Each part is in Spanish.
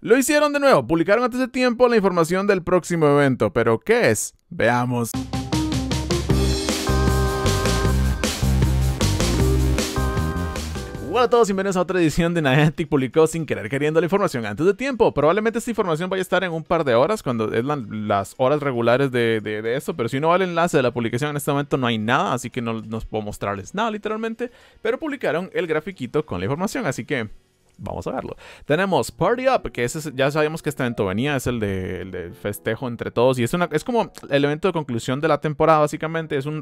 Lo hicieron de nuevo, publicaron antes de tiempo la información del próximo evento, pero ¿qué es? Veamos. Hola a todos, bienvenidos a otra edición de Niantic publicó sin querer queriendo la información antes de tiempo. Probablemente esta información vaya a estar en un par de horas, cuando es las horas regulares de, de, de, esto. Pero si no va al enlace de la publicación en este momento no hay nada, así que no nos puedo mostrarles nada literalmente. Pero publicaron el grafiquito con la información, así que vamos a verlo. Tenemos Party Up, que ese ya sabíamos que este evento venía, es el de, el festejo entre todos. Y es, una, es como el evento de conclusión de la temporada, básicamente. Es un,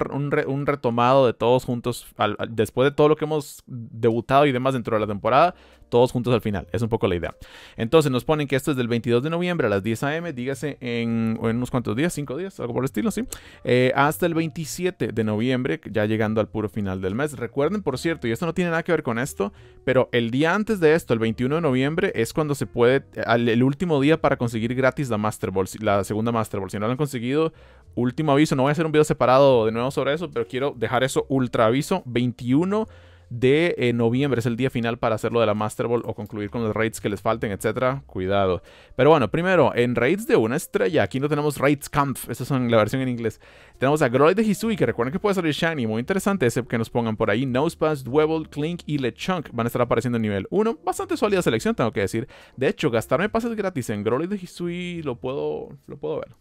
retomado de todos juntos. después de todo lo que hemos debutado y demás dentro de la temporada, todos juntos al final. Es un poco la idea. Entonces nos ponen que esto es del 22 de noviembre a las 10 a.m., dígase en, unos cuantos días, 5 días, algo por el estilo, sí. Eh, hasta el 27 de noviembre, ya llegando al puro final del mes. Recuerden, por cierto, y esto no tiene nada que ver con esto, pero el día antes de esto, el 21 de noviembre, es cuando se puede, el último día para conseguir gratis la Master Ball, la segunda Master Ball. Si no la han conseguido, último aviso, no voy a hacer un video separado de nuevo sobre eso, pero quiero dejar eso ultra aviso, 21 de eh, noviembre es el día final para hacerlo de la Master Ball o concluir con los raids que les falten, etcétera. Cuidado. Pero bueno, primero, en raids de una estrella, aquí no tenemos raids Kampf, esa es la versión en inglés. Tenemos a Groly de Hisui, que recuerden que puede salir Shiny, muy interesante ese que nos pongan por ahí. Nosepass, Dwebble, Clink y Lechunk van a estar apareciendo en nivel 1. Bastante sólida selección, tengo que decir. De hecho, gastarme pases gratis en Groly de Hisui lo puedo, lo puedo ver.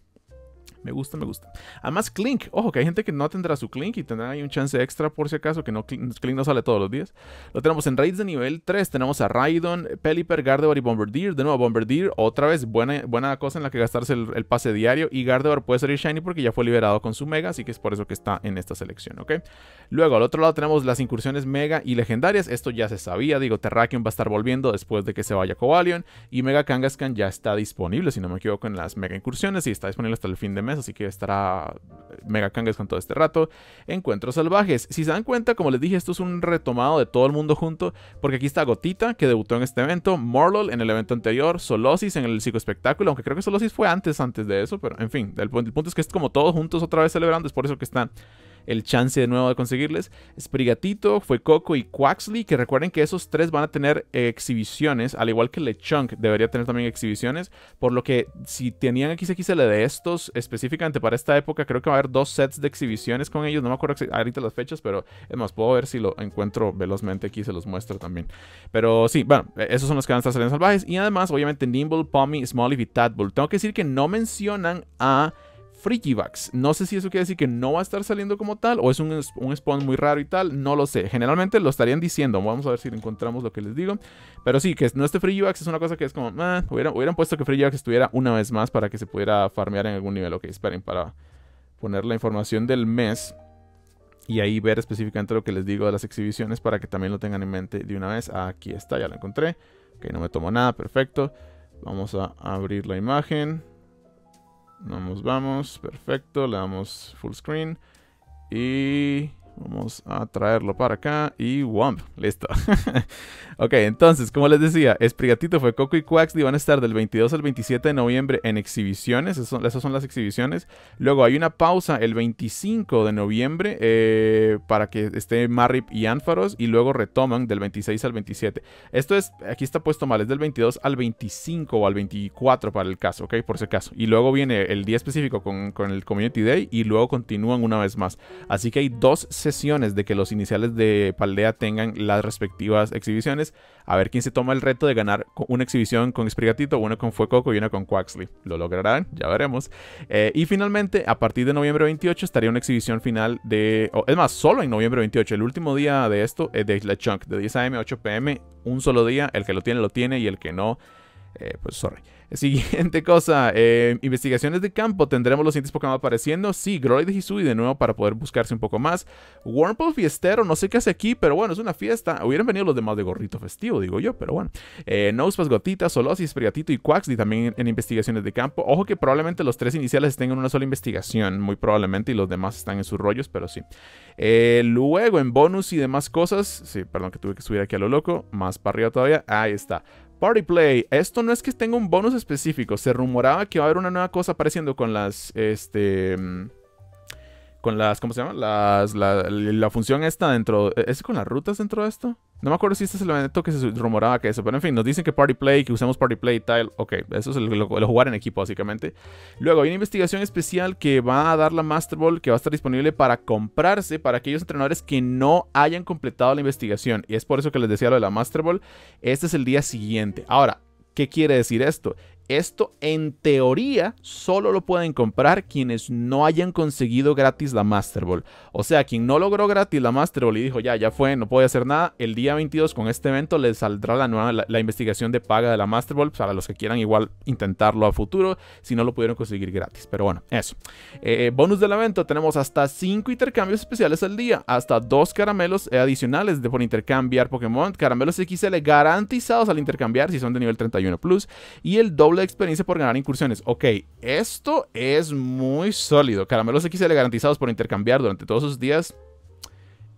Me gusta, me gusta. Además, Clink. Ojo, que hay gente que no tendrá su Clink y tendrá ahí un chance extra por si acaso, que no Clink, no sale todos los días. Lo tenemos en raids de nivel 3. Tenemos a Raidon, Pelipper, Gardevoir y Bombardier. De nuevo, Bombardier, otra vez, buena, buena cosa en la que gastarse el, pase diario. Y Gardevoir puede salir Shiny porque ya fue liberado con su Mega, así que es por eso que está en esta selección, ¿ok? Luego, al otro lado tenemos las incursiones Mega y legendarias. Esto ya se sabía, digo, Terrakion va a estar volviendo después de que se vaya Cobalion. Y Mega Kangaskhan ya está disponible, si no me equivoco, en las Mega incursiones y está disponible hasta el fin de mes, así que estará eh, mega cangues con todo este rato. Encuentros salvajes. Si se dan cuenta, como les dije, esto es un retomado de todo el mundo junto, porque aquí está Gotita, que debutó en este evento, Morlol en el evento anterior, Solosis en el psicoespectáculo, aunque creo que Solosis fue antes, antes de eso, pero en fin, el punto es que es como todos juntos otra vez celebrando, es por eso que están el chance de nuevo de conseguirles. Sprigatito, Fuecoco y Quaxley, que recuerden que esos tres van a tener eh, exhibiciones, al igual que Lechunk debería tener también exhibiciones, por lo que si tenían aquí XXL de estos específicamente para esta época, creo que va a haber dos sets de exhibiciones con ellos, no me acuerdo ahorita las fechas, pero es más, puedo ver si lo encuentro velozmente aquí, se los muestro también. Pero sí, bueno, e-, esos son los que van a estar saliendo salvajes y además, obviamente, Nimble, Pommy, Smolly y Tadbull. Tengo que decir que no mencionan a... Frigivax. No sé si eso quiere decir que no va a estar saliendo como tal o es un, spawn muy raro y tal. No lo sé. Generalmente lo estarían diciendo. Vamos a ver si encontramos lo que les digo. Pero sí, que no esté Frigivax es una cosa que es como... Ah, hubieran, hubieran puesto que Frigivax estuviera una vez más para que se pudiera farmear en algún nivel. Ok, esperen para poner la información del mes y ahí ver específicamente lo que les digo de las exhibiciones para que también lo tengan en mente de una vez. Aquí está, ya lo encontré. Ok, no me tomo nada, perfecto. Vamos a abrir la imagen. Nos vamos, perfecto, le damos full screen y Vamos a traerlo para acá y ¡womp! Listo. ok, entonces, como les decía, Esprigatito fue Coco y Y van a estar del 22 al 27 de noviembre en exhibiciones. Esas son, las exhibiciones. Luego hay una pausa el 25 de noviembre eh, para que esté Marip y Anfaros y luego retoman del 26 al 27. Esto es, aquí está puesto mal, es del 22 al 25 o al 24 para el caso, ¿ok? Por si acaso. Y luego viene el día específico con, con el Community Day y luego continúan una vez más. Así que hay dos sesiones de que los iniciales de Paldea tengan las respectivas exhibiciones. A ver quién se toma el reto de ganar una exhibición con Sprigatito, una con Fuecoco y una con Quaxley. ¿Lo lograrán? Ya veremos. Eh, y finalmente, a partir de noviembre 28 estaría una exhibición final de... es más, solo en noviembre 28, el último día de esto, es de Isla Chunk, de 10 a.m. a 8 p.m. Un solo día, el que lo tiene, lo tiene y el que no, eh, pues sorry. Siguiente cosa, eh, investigaciones de campo. Tendremos los siguientes Pokémon apareciendo. Sí, Groly de Hisui de nuevo para poder buscarse un poco más. y Fiestero, no sé qué hace aquí, pero bueno, es una fiesta. Hubieran venido los demás de gorrito festivo, digo yo, pero bueno. Eh, Nosepass, Gotita, Solosis, Priatito y Quaxly también en investigaciones de campo. Ojo que probablemente los tres iniciales estén en una sola investigación, muy probablemente, y los demás están en sus rollos, pero sí. Eh, luego, en bonus y demás cosas, sí, perdón que tuve que subir aquí a lo loco, más para arriba todavía. Ahí está. Party Play. Esto no es que tenga un bonus específico. Se rumoraba que va a haber una nueva cosa apareciendo con las. Este. Mm, con las, ¿cómo se llama? Las, la, función esta dentro, ¿es con las rutas dentro de esto? No me acuerdo si este es el evento que se rumoraba que eso, pero en fin, nos dicen que Party Play, que usemos Party Play y tal, ok, eso es lo, lo, jugar en equipo básicamente. Luego hay una investigación especial que va a dar la Master Ball, que va a estar disponible para comprarse para aquellos entrenadores que no hayan completado la investigación, y es por eso que les decía lo de la Master Ball, este es el día siguiente. Ahora, ¿qué quiere decir esto? Esto en teoría solo lo pueden comprar quienes no hayan conseguido gratis la Master Ball. O sea, quien no logró gratis la Master Ball y dijo, ya, ya fue, no puede hacer nada, el día 22 con este evento les saldrá la, nueva, la, investigación de paga de la Master Ball para los que quieran igual intentarlo a futuro si no lo pudieron conseguir gratis. Pero bueno, eso. Eh, eh, bonus del evento, tenemos hasta 5 intercambios especiales al día, hasta 2 caramelos adicionales de por intercambiar Pokémon, caramelos XL garantizados al intercambiar si son de nivel 31 plus y el doble de experiencia por ganar incursiones. Ok, esto es muy sólido. Caramelos XL garantizados por intercambiar durante todos sus días.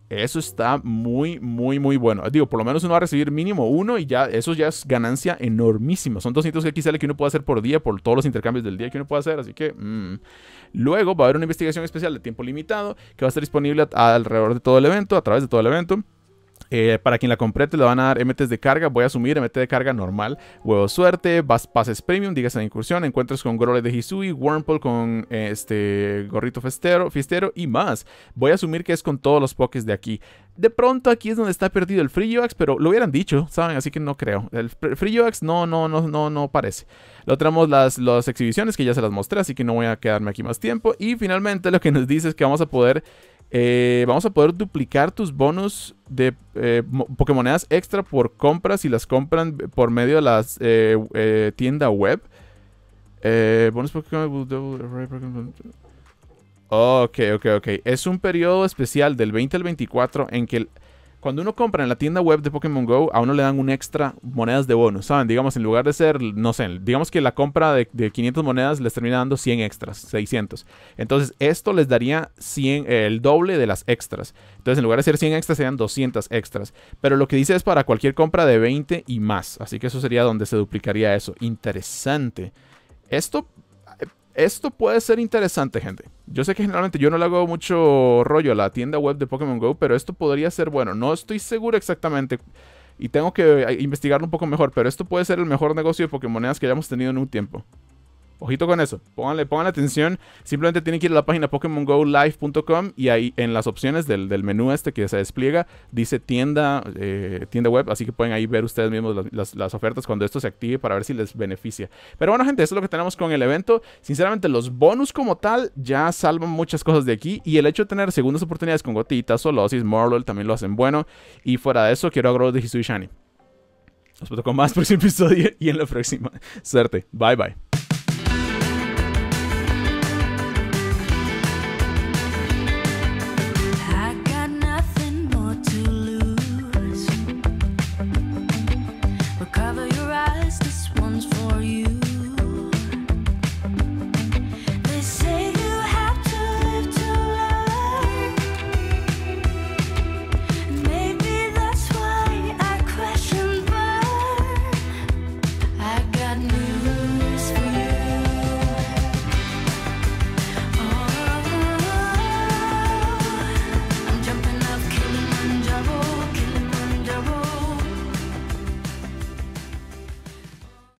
Eso está muy, muy, muy bueno. Digo, por lo menos uno va a recibir mínimo uno y ya eso ya es ganancia enormísima. Son 200 XL que uno puede hacer por día, por todos los intercambios del día que uno puede hacer. Así que mm. luego va a haber una investigación especial de tiempo limitado que va a estar disponible alrededor de todo el evento, a través de todo el evento. Eh, para quien la te le van a dar MTs de carga, voy a asumir MT de carga normal, huevo suerte, pases premium, digas en incursión, encuentros con Groles de Hisui, Wormpole con este gorrito festero, fistero y más. Voy a asumir que es con todos los pokés de aquí. De pronto aquí es donde está perdido el Free pero lo hubieran dicho, ¿saben? Así que no creo. El Free no, no, no, no, no parece. Lo tenemos las, las exhibiciones que ya se las mostré, así que no voy a quedarme aquí más tiempo. Y finalmente lo que nos dice es que vamos a poder eh, vamos a poder duplicar tus bonos de eh, extra por compras si las compran por medio de las eh, eh, tienda web. bonus Pokémon. Ok, ok, ok. Es un periodo especial del 20 al 24 en que el cuando uno compra en la tienda web de Pokémon Go, a uno le dan un extra monedas de bonus, ¿saben? Digamos, en lugar de ser, no sé, digamos que la compra de, 500 monedas les termina dando 100 extras, 600. Entonces, esto les daría eh, el doble de las extras. Entonces, en lugar de ser 100 extras, serían 200 extras. Pero lo que dice es para cualquier compra de 20 y más. Así que eso sería donde se duplicaría eso. Interesante. Esto esto puede ser interesante, gente. Yo sé que generalmente yo no le hago mucho rollo a la tienda web de Pokémon Go, pero esto podría ser bueno. No estoy seguro exactamente y tengo que eh, investigarlo un poco mejor, pero esto puede ser el mejor negocio de Pokémonedas que hayamos tenido en un tiempo. Ojito con eso, pónganle, atención. Simplemente tienen que ir a la página pokemon.golive.com y ahí en las opciones del, menú este que se despliega dice tienda, eh, tienda web, así que pueden ahí ver ustedes mismos las, ofertas cuando esto se active para ver si les beneficia. Pero bueno gente, eso es lo que tenemos con el evento. Sinceramente los bonus como tal ya salvan muchas cosas de aquí y el hecho de tener segundas oportunidades con Gotitas, Solosis, Marvel también lo hacen bueno. Y fuera de eso quiero agro de Hisui Shani. Nos vemos con más próximo episodio y en la próxima. Suerte. Bye bye.